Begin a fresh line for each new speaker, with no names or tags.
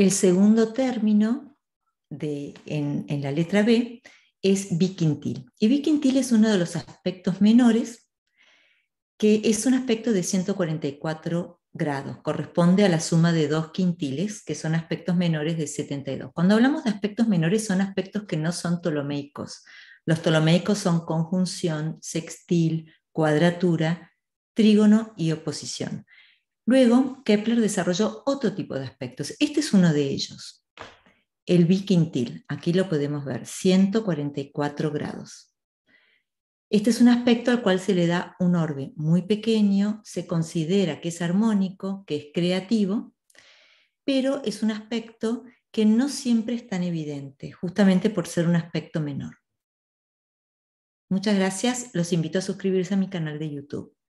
El segundo término
en, en, la letra B es biquintil. Y biquintil es uno de los aspectos menores, que es un aspecto de 144 grados. Corresponde a la suma de dos quintiles, que son aspectos menores de 72. Cuando hablamos de aspectos menores, son aspectos que no son ptolomeicos. Los ptolomeicos son conjunción, sextil, cuadratura, trígono y oposición. Luego, Kepler desarrolló otro tipo de aspectos. Este es uno de ellos, el biquintil. Aquí lo podemos ver, 144 grados. Este es un aspecto al cual se le da un orbe muy pequeño, se considera que es armónico, que es creativo, pero es un aspecto que no siempre es tan evidente, justamente por ser un aspecto menor. Muchas gracias, los
invito a suscribirse a mi canal de YouTube.